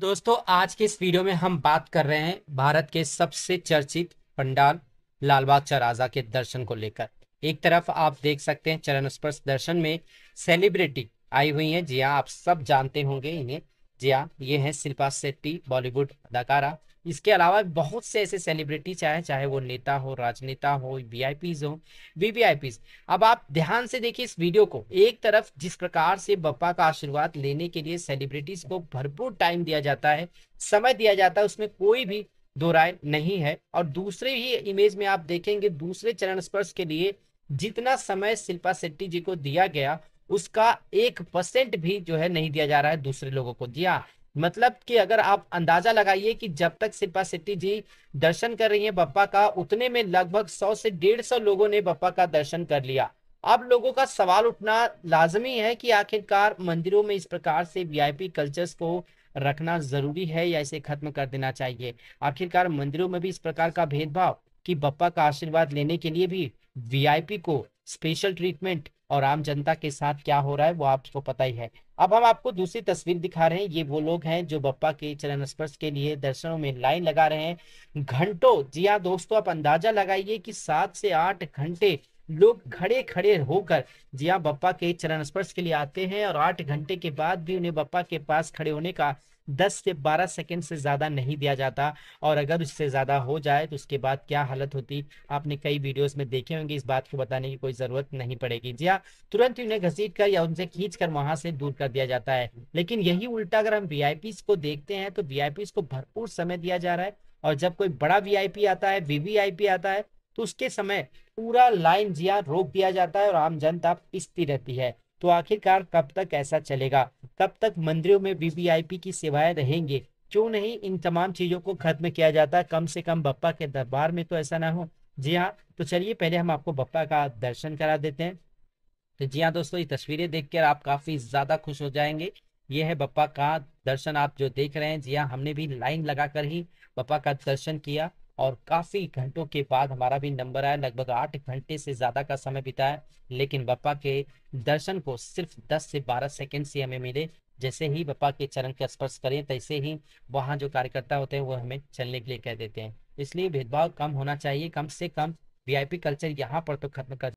दोस्तों आज के इस वीडियो में हम बात कर रहे हैं भारत के सबसे चर्चित पंडाल लालबाग चराजा के दर्शन को लेकर एक तरफ आप देख सकते हैं चरण स्पर्श दर्शन में सेलिब्रिटी आई हुई हैं जिया हाँ, आप सब जानते होंगे इन्हें जिया हाँ, ये हैं शिल्पा शेट्टी बॉलीवुड अदाकारा इसके अलावा बहुत से ऐसे सेलिब्रिटी चाहे चाहे वो नेता हो राजनेता हो वीआईपीज हो वीवीआईपीज अब आप ध्यान से देखिए इस वीडियो को एक तरफ जिस प्रकार से बप्पा का आशीर्वाद लेने के लिए सेलिब्रिटीज को भरपूर टाइम दिया जाता है समय दिया जाता है उसमें कोई भी दो राय नहीं है और दूसरे ही इमेज में आप देखेंगे दूसरे चरण स्पर्श के लिए जितना समय शिल्पा शेट्टी जी को दिया गया उसका एक परसेंट भी जो है नहीं दिया जा रहा है दूसरे लोगों को जी हाँ मतलब कि अगर आप अंदाजा लगाइए कि जब तक शिल्पा शेट्टी जी दर्शन कर रही हैं बप्पा का उतने में लगभग सौ से डेढ़ सौ लोगों ने बप्पा का दर्शन कर लिया अब लोगों का सवाल उठना लाजमी है कि आखिरकार मंदिरों में इस प्रकार से वीआईपी कल्चर्स को रखना जरूरी है या इसे खत्म कर देना चाहिए आखिरकार मंदिरों में भी इस प्रकार का भेदभाव कि बप्पा का आशीर्वाद लेने के लिए भी वीआईपी को स्पेशल ट्रीटमेंट और आम जनता के साथ क्या हो रहा है वो आपको पता ही है अब हम आपको दूसरी तस्वीर दिखा रहे हैं ये वो लोग हैं जो बप्पा के चरण स्पर्श के लिए दर्शनों में लाइन लगा रहे हैं घंटों जी हाँ दोस्तों आप अंदाजा लगाइए कि सात से आठ घंटे लोग खड़े खड़े होकर जिया बप्पा के चरण स्पर्श के लिए आते हैं और आठ घंटे के बाद भी उन्हें बप्पा के पास खड़े होने का दस से बारह सेकंड से ज़्यादा नहीं दिया जाता और अगर उससे ज़्यादा हो जाए तो उसके बाद क्या हालत होती आपने कई वीडियोस में देखे होंगे इस बात को बताने की कोई ज़रूरत नहीं पड़ेगी जी हाँ तुरंत ही उन्हें घसीट कर या उनसे खींच कर वहां से दूर कर दिया जाता है लेकिन यही उल्टा अगर हम वी को देखते हैं तो वी को भरपूर समय दिया जा रहा है और जब कोई बड़ा वी आता है वी आता है तो उसके समय पूरा लाइन जिया रोक दिया जाता है और आम जनता पिसती रहती है तो आखिरकार कब तक ऐसा चलेगा कब तक मंदिरों में वीवीआईपी की सेवाएं रहेंगे क्यों नहीं इन तमाम चीजों को खत्म किया जाता है कम से कम बप्पा के दरबार में तो ऐसा ना हो जी हाँ तो चलिए पहले हम आपको बप्पा का दर्शन करा देते हैं तो जी हाँ दोस्तों ये तस्वीरें देखकर आप काफी ज्यादा खुश हो जाएंगे ये है बप्पा का दर्शन आप जो देख रहे हैं जी हाँ हमने भी लाइन लगाकर ही बप्पा का दर्शन किया और काफ़ी घंटों के बाद हमारा भी नंबर आया लगभग आठ घंटे से ज़्यादा का समय बिताया लेकिन बप्पा के दर्शन को सिर्फ दस से बारह सेकेंड से हमें मिले जैसे ही बप्पा के चरण का स्पर्श करें तैसे ही वहाँ जो कार्यकर्ता होते हैं वो हमें चलने के लिए कह देते हैं इसलिए भेदभाव कम होना चाहिए कम से कम वीआईपी कल्चर यहाँ पर तो खत्म कर